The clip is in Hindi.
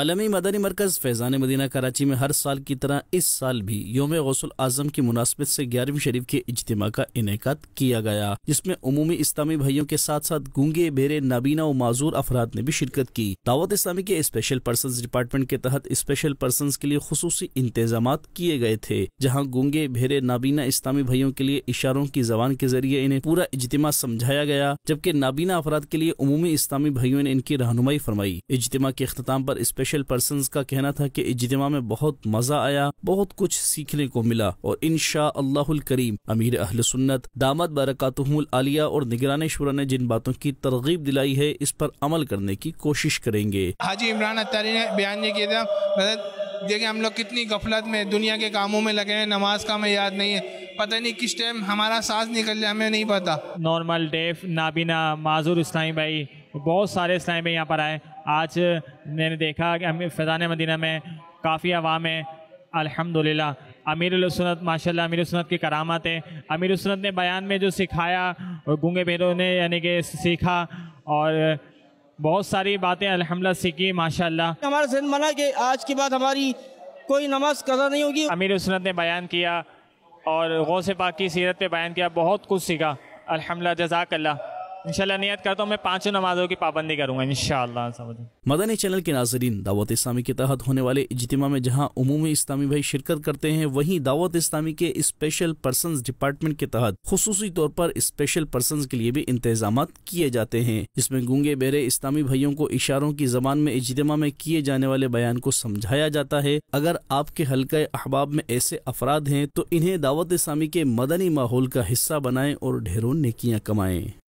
अलमी मदनी मरकज़ फैज़ान मदीना कराची में हर साल की तरह इस साल भी योम गौसल आजम की मुनासबत से ग्यारहवीं शरीफ के इजतम का इनका किया गया जिसमें उमूमी इस्लामी भाइयों के साथ साथ गूंगे बेरे नाबीना और माजूर अफराद ने भी शिरकत की दावत इस्लामी के स्पेशल पर्सन डिपार्टमेंट के तहत स्पेशल पर्सन के लिए खसूस इंतजाम किए गए थे जहाँ गूंगे भेरे नाबीना इस्लामी भाइयों के लिए इशारों की जबान के जरिए इन्हें पूरा इजतम समझाया गया जबकि नाबीना अफराद के लिए उमूमी इस्लामी भाइयों ने इनकी रहनुमाई फरमाई इजतम के अख्ताम पर स्पेशल स्पेशल पर्सन का कहना था कि इजतमा में बहुत मज़ा आया बहुत कुछ सीखने को मिला और इन शाह करीम अमीर अहल सुन्नत दामद बरकतहमल आलिया और निगरान शुरा ने जिन बातों की तरगीब दिलाई है इस पर अमल करने की कोशिश करेंगे हाजी इमरान अतारी ने बयान ये किया था मतलब हम लोग कितनी गफलत में दुनिया के कामों में लगे हैं नमाज का हमें याद नहीं है पता नहीं किस टाइम हमारा सांस निकल जाए हमें नहीं पता नॉर्मल डेफ नाबीना माजूर इस्लाई भाई बहुत सारे इस्लामी यहाँ पर आए आज मैंने देखा कि फैज़ान मदीना में काफ़ी आवाम है अलहमदिल्ला अमीर सुनत माशा अमीर सुनत की करामत है अमीर सुनत ने बयान में जो सिखाया और गुंगे पेरों ने यानी कि सीखा और बहुत सारी बातें अलहमदिल्ला सीखी माशाल्लाह हमारा जहन मना कि आज के बाद हमारी कोई नमाज कदा नहीं होगी अमीर सुनत ने बयान किया और गौ से पाक की सीरत पर बयान किया बहुत कुछ सीखा अलहमदिल्ला जजाकल्ला इंशाल्लाह नियत करता हूँ मैं पांचों नमाजों की पाबंदी करूंगा इंशाल्लाह समझ मदनी चैनल के नाजरीन दावत इस्लामी के तहत होने वाले इजतमा में जहाँ उमूमी इस्लामी भाई शिरकत करते हैं वहीं दावत इस्लामी के स्पेशल पर्सन डिपार्टमेंट के तहत खसूसी तौर पर स्पेशल पर्सन के लिए भी इंतजाम किए जाते हैं जिसमें गूंगे बेरे इस्लामी भाइयों को इशारों की जबान में इजतमा में किए जाने वाले बयान को समझाया जाता है अगर आपके हल्के अहबाब में ऐसे अफराद हैं तो इन्हें दावत इस्लामी के मदनी माहौल का हिस्सा बनाए और ढेरों नेकियां कमाएं